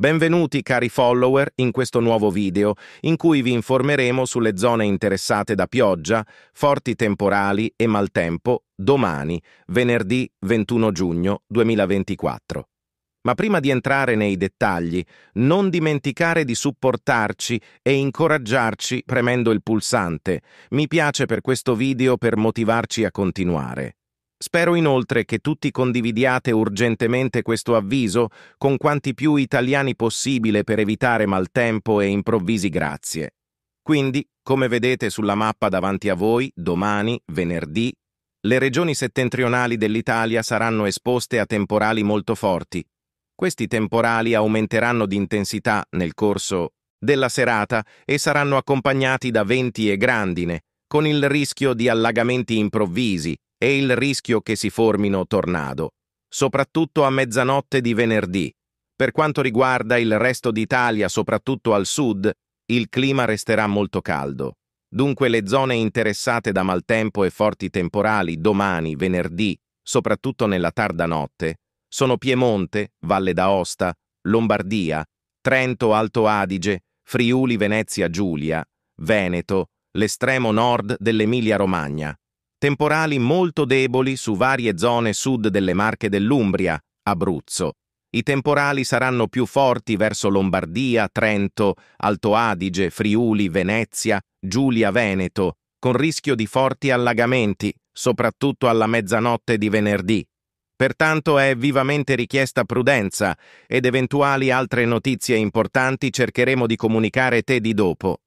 Benvenuti cari follower in questo nuovo video in cui vi informeremo sulle zone interessate da pioggia, forti temporali e maltempo domani, venerdì 21 giugno 2024. Ma prima di entrare nei dettagli, non dimenticare di supportarci e incoraggiarci premendo il pulsante mi piace per questo video per motivarci a continuare. Spero inoltre che tutti condividiate urgentemente questo avviso con quanti più italiani possibile per evitare maltempo e improvvisi grazie. Quindi, come vedete sulla mappa davanti a voi, domani, venerdì, le regioni settentrionali dell'Italia saranno esposte a temporali molto forti. Questi temporali aumenteranno di intensità nel corso della serata e saranno accompagnati da venti e grandine, con il rischio di allagamenti improvvisi, e il rischio che si formino tornado, soprattutto a mezzanotte di venerdì. Per quanto riguarda il resto d'Italia, soprattutto al sud, il clima resterà molto caldo. Dunque le zone interessate da maltempo e forti temporali domani, venerdì, soprattutto nella tarda notte, sono Piemonte, Valle d'Aosta, Lombardia, Trento Alto Adige, Friuli Venezia Giulia, Veneto, l'estremo nord dell'Emilia Romagna temporali molto deboli su varie zone sud delle Marche dell'Umbria, Abruzzo. I temporali saranno più forti verso Lombardia, Trento, Alto Adige, Friuli, Venezia, Giulia, Veneto, con rischio di forti allagamenti, soprattutto alla mezzanotte di venerdì. Pertanto è vivamente richiesta prudenza ed eventuali altre notizie importanti cercheremo di comunicare te di dopo.